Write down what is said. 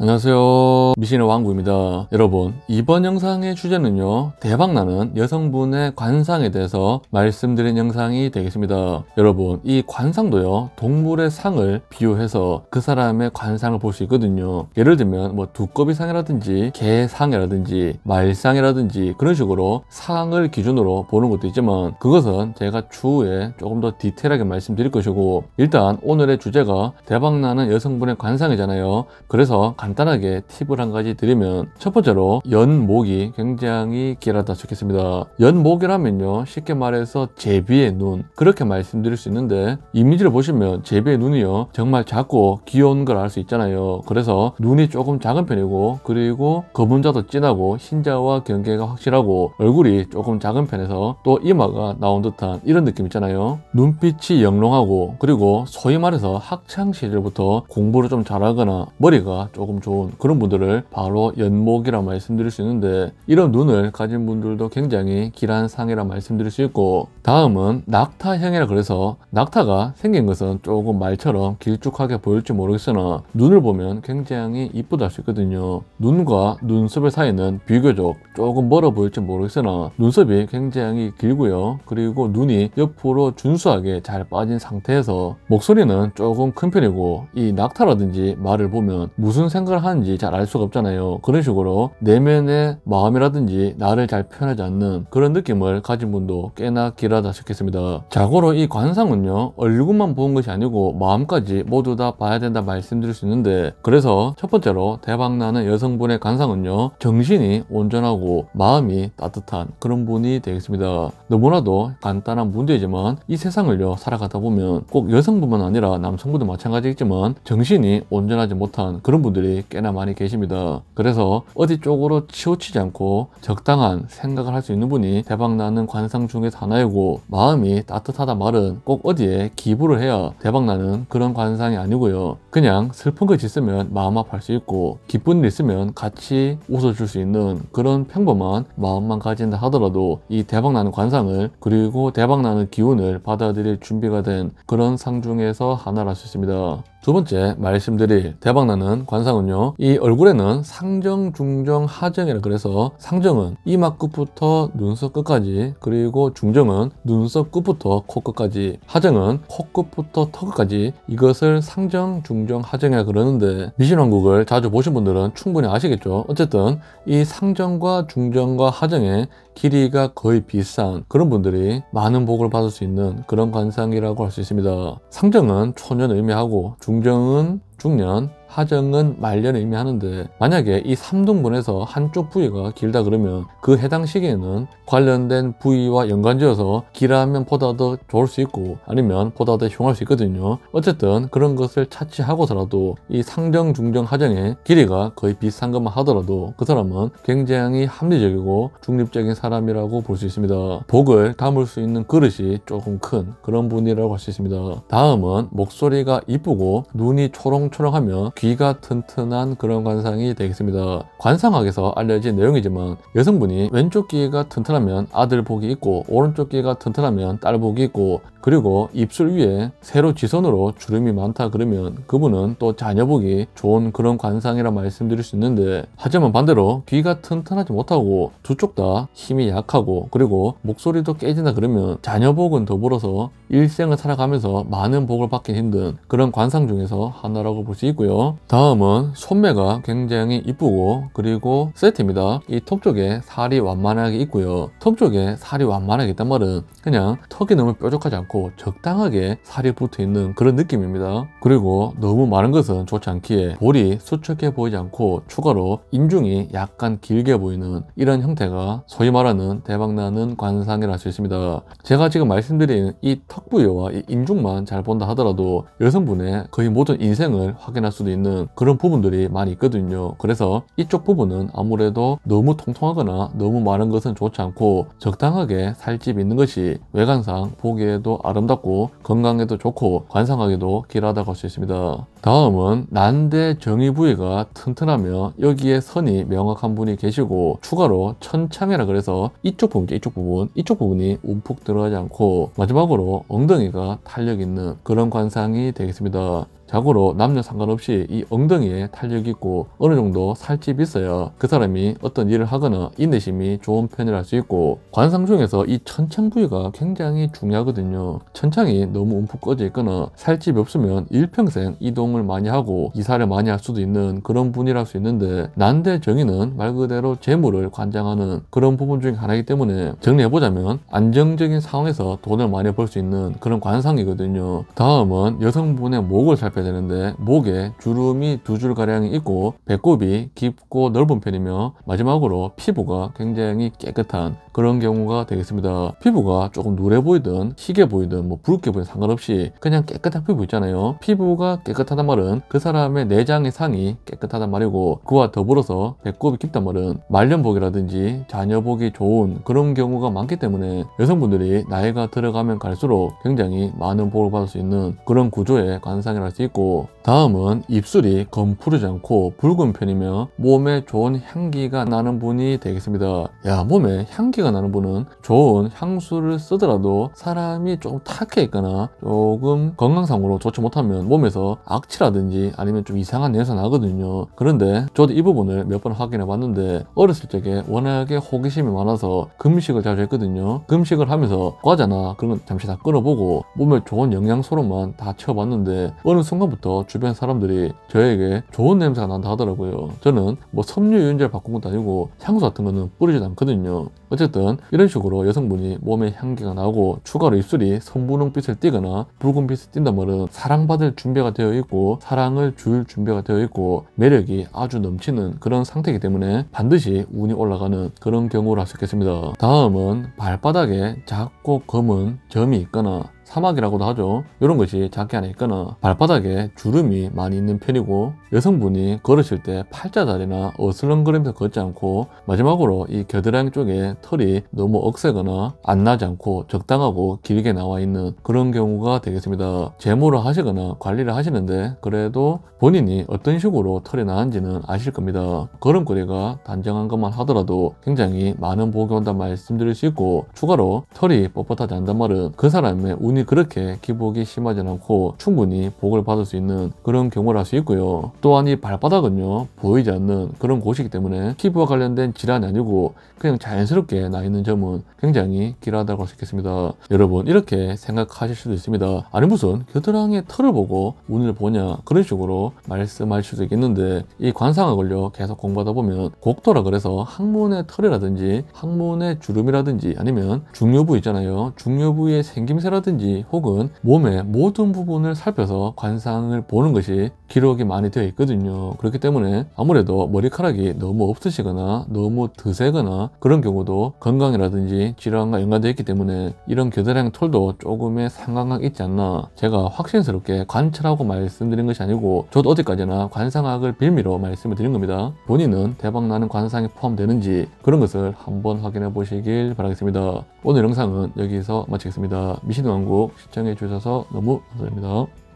안녕하세요 미신의 왕구입니다 여러분 이번 영상의 주제는요 대박나는 여성분의 관상에 대해서 말씀드린 영상이 되겠습니다 여러분 이 관상도요 동물의 상을 비유해서 그 사람의 관상을 볼 수 있거든요 예를 들면 뭐 두꺼비상이라든지 개상이라든지 말상이라든지 그런 식으로 상을 기준으로 보는 것도 있지만 그것은 제가 추후에 조금 더 디테일하게 말씀드릴 것이고 일단 오늘의 주제가 대박나는 여성분의 관상이잖아요 그래서 간단하게 팁을 한 가지 드리면 첫 번째로 연목이 굉장히 길하다 좋겠습니다. 연목이라면요 쉽게 말해서 제비의 눈 그렇게 말씀드릴 수 있는데 이미지를 보시면 제비의 눈이요 정말 작고 귀여운 걸 알 수 있잖아요. 그래서 눈이 조금 작은 편이고 그리고 검은자도 진하고 흰자와 경계가 확실하고 얼굴이 조금 작은 편에서 또 이마가 나온 듯한 이런 느낌 있잖아요. 눈빛이 영롱하고 그리고 소위 말해서 학창 시절부터 공부를 좀 잘하거나 머리가 조금 좋은 그런 분들을 바로 연목이라 말씀드릴 수 있는데 이런 눈을 가진 분들도 굉장히 길한 상이라 말씀드릴 수 있고 다음은 낙타형이라 그래서 낙타가 생긴 것은 조금 말처럼 길쭉하게 보일지 모르겠으나 눈을 보면 굉장히 이쁘다 할 수 있거든요 눈과 눈썹의 사이는 비교적 조금 멀어 보일지 모르겠으나 눈썹이 굉장히 길고요 그리고 눈이 옆으로 준수하게 잘 빠진 상태에서 목소리는 조금 큰 편이고 이 낙타라든지 말을 보면 무슨 생각 생각을 하는지 잘 알 수가 없잖아요. 그런 식으로 내면의 마음이라든지 나를 잘 표현하지 않는 그런 느낌을 가진 분도 꽤나 길하다 싶겠습니다. 자고로 이 관상은요. 얼굴만 보는 것이 아니고 마음까지 모두 다 봐야 된다 말씀드릴 수 있는데 그래서 첫 번째로 대박나는 여성분의 관상은요. 정신이 온전하고 마음이 따뜻한 그런 분이 되겠습니다. 너무나도 간단한 문제지만이 세상을요. 살아가다 보면 꼭여성분만 아니라 남성분도 마찬가지겠지만 정신이 온전하지 못한 그런 분들이 꽤나 많이 계십니다. 그래서 어디 쪽으로 치우치지 않고 적당한 생각을 할 수 있는 분이 대박나는 관상 중에 하나이고 마음이 따뜻하다 말은 꼭 어디에 기부를 해야 대박나는 그런 관상이 아니고요. 그냥 슬픈 것이 있으면 마음 아파할 수 있고 기쁜 일 있으면 같이 웃어줄 수 있는 그런 평범한 마음만 가진다 하더라도 이 대박나는 관상을 그리고 대박나는 기운을 받아들일 준비가 된 그런 상 중에서 하나라 할수 있습니다. 두 번째 말씀드릴 대박나는 관상은요 이 얼굴에는 상정, 중정, 하정이라 그래서 상정은 이마 끝부터 눈썹 끝까지 그리고 중정은 눈썹 끝부터 코 끝까지 하정은 코 끝부터 턱 끝까지 이것을 상정, 중정, 하정이라 그러는데 미신왕국을 자주 보신 분들은 충분히 아시겠죠 어쨌든 이 상정과 중정과 하정에 길이가 거의 비슷한 그런 분들이 많은 복을 받을 수 있는 그런 관상이라고 할 수 있습니다. 상정은 초년을 의미하고 중정은 중년, 하정은 말년을 의미하는데 만약에 이 3등분에서 한쪽 부위가 길다 그러면 그 해당 시기에는 관련된 부위와 연관지어서 길하면 보다 더 좋을 수 있고 아니면 보다 더 흉할 수 있거든요. 어쨌든 그런 것을 차치하고서라도 이 상정, 중정, 하정의 길이가 거의 비슷한 것만 하더라도 그 사람은 굉장히 합리적이고 중립적인 사람이라고 볼 수 있습니다. 복을 담을 수 있는 그릇이 조금 큰 그런 분이라고 할 수 있습니다. 다음은 목소리가 이쁘고 눈이 초롱 초롱초롱하면 귀가 튼튼한 그런 관상이 되겠습니다. 관상학에서 알려진 내용이지만 여성분이 왼쪽 귀가 튼튼하면 아들 복이 있고 오른쪽 귀가 튼튼하면 딸 복이 있고 그리고 입술 위에 세로 지선으로 주름이 많다 그러면 그분은 또 자녀 복이 좋은 그런 관상이라 말씀드릴 수 있는데 하지만 반대로 귀가 튼튼하지 못하고 두 쪽 다 힘이 약하고 그리고 목소리도 깨진다 그러면 자녀 복은 더불어서 일생을 살아가면서 많은 복을 받기 힘든 그런 관상 중에서 하나라고 있다볼수 있고요 다음은 손매가 굉장히 이쁘고 그리고 세트입니다 이 턱 쪽에 살이 완만하게 있고요 턱 쪽에 살이 완만하게 있단 말은 그냥 턱이 너무 뾰족하지 않고 적당하게 살이 붙어 있는 그런 느낌입니다 그리고 너무 많은 것은 좋지 않기에 볼이 수척해 보이지 않고 추가로 인중이 약간 길게 보이는 이런 형태가 소위 말하는 대박나는 관상이라 할 수 있습니다 제가 지금 말씀드린 이 턱 부위와 이 인중만 잘 본다 하더라도 여성분의 거의 모든 인생을 부분을 확인할 수도 있는 그런 부분들이 많이 있거든요 그래서 이쪽 부분은 아무래도 너무 통통하거나 너무 많은 것은 좋지 않고 적당하게 살집 있는 것이 외관상 보기에도 아름답고 건강에도 좋고 관상하기도 길하다고 할 수 있습니다 다음은 난대 정의 부위가 튼튼하며 여기에 선이 명확한 분이 계시고 추가로 천창이라 그래서 이쪽 부분 이쪽 부분 이쪽 부분이 움푹 들어가지 않고 마지막으로 엉덩이가 탄력 있는 그런 관상이 되겠습니다 자고로 남녀 상관없이 이 엉덩이에 탄력 있고 어느 정도 살집이 있어야그 사람이 어떤 일을 하거나 인내심이 좋은 편이라 할수 있고 관상 중에서 이 천창 부위가 굉장히 중요하거든요. 천창이 너무 움푹 꺼져 있거나 살집이 없으면 일평생 이동을 많이 하고 이사를 많이 할 수도 있는 그런 분이라 할 수 있는데 난대 정의는 말 그대로 재물을 관장하는 그런 부분 중에 하나이기 때문에 정리해보자면 안정적인 상황에서 돈을 많이 벌 수 있는 그런 관상이거든요. 다음은 여성분의 목을 살펴 있어야 되는데 목에 주름이 두 줄가량 있고 배꼽이 깊고 넓은 편이며 마지막으로 피부가 굉장히 깨끗한 그런 경우가 되겠습니다. 피부가 조금 누래 보이든 희게 보이든 뭐 붉게 보이든 상관없이 그냥 깨끗한 피부 있잖아요. 피부가 깨끗하단 말은 그 사람의 내장의 상이 깨끗하단 말이고 그와 더불어서 배꼽이 깊단 말은 말년복이라든지 자녀복이 좋은 그런 경우가 많기 때문에 여성분들이 나이가 들어가면 갈수록 굉장히 많은 복을 받을 수 있는 그런 구조의 관상이라 할 수 있고 있고 다음은 입술이 검푸르지 않고 붉은 편이며 몸에 좋은 향기가 나는 분이 되겠습니다. 야 몸에 향기가 나는 분은 좋은 향수를 쓰더라도 사람이 조금 탁해 있거나 조금 건강상으로 좋지 못하면 몸에서 악취라든지 아니면 좀 이상한 냄새 나거든요. 그런데 저도 이 부분을 몇 번 확인해 봤는데 어렸을 적에 워낙에 호기심이 많아서 금식을 자주 했거든요. 금식을 하면서 과자나 그런 거 잠시 다 끊어보고 몸에 좋은 영양소로만 다 채워봤는데 어느 순간 순간부터 주변 사람들이 저에게 좋은 냄새가 난다 하더라고요. 저는 뭐 섬유 유연제를 바꾼 것도 아니고 향수 같은 거는 뿌리지도 않거든요. 어쨌든 이런 식으로 여성분이 몸에 향기가 나고 추가로 입술이 선분홍빛을 띠거나 붉은빛을 띈다 말은 사랑받을 준비가 되어 있고 사랑을 줄 준비가 되어 있고 매력이 아주 넘치는 그런 상태이기 때문에 반드시 운이 올라가는 그런 경우를 할 수 있겠습니다. 다음은 발바닥에 작고 검은 점이 있거나 사막이라고도 하죠 이런 것이 작게 하니까는 발바닥에 주름이 많이 있는 편이고 여성분이 걸으실 때 팔자다리나 어슬렁거리면서 걷지 않고 마지막으로 이 겨드랑이 쪽에 털이 너무 억세거나 안 나지 않고 적당하고 길게 나와 있는 그런 경우가 되겠습니다 제모를 하시거나 관리를 하시는데 그래도 본인이 어떤 식으로 털이 나는지는 아실 겁니다 걸음걸이가 단정한 것만 하더라도 굉장히 많은 복이 온다 말씀드릴 수 있고 추가로 털이 뻣뻣하지 않단 말은 그 사람의 운이 돈이 그렇게 기복이 심하지 않고 충분히 복을 받을 수 있는 그런 경우라할 수 있고요. 또한 이 발바닥은요. 보이지 않는 그런 곳이기 때문에 피부와 관련된 질환이 아니고 그냥 자연스럽게 나 있는 점은 굉장히 길하다고 할 수 있겠습니다. 여러분 이렇게 생각하실 수도 있습니다. 아니 무슨 겨드랑이에 털을 보고 운을 보냐 그런 식으로 말씀하실 수도 있겠는데 이 관상에 걸려 계속 공부하다 보면 곡도라 그래서 항문의 털이라든지 항문의 주름이라든지 아니면 중요 부 있잖아요. 중요 부의 생김새라든지 인지 혹은 몸의 모든 부분을 살펴서 관상을 보는 것이 기록이 많이 되어 있거든요. 그렇기 때문에 아무래도 머리카락이 너무 없으시거나 너무 드세거나 그런 경우도 건강이라든지 질환과 연관되어 있기 때문에 이런 겨드랑이 털도 조금의 상관각 있지 않나 제가 확신스럽게 관찰하고 말씀드린 것이 아니고 저도 어디까지나 관상학을 빌미로 말씀을 드린 겁니다. 본인은 대박나는 관상에 포함되는지 그런 것을 한번 확인해 보시길 바라겠습니다. 오늘 영상은 여기서 마치겠습니다. 미신광고 시청해 주셔서 너무 감사합니다.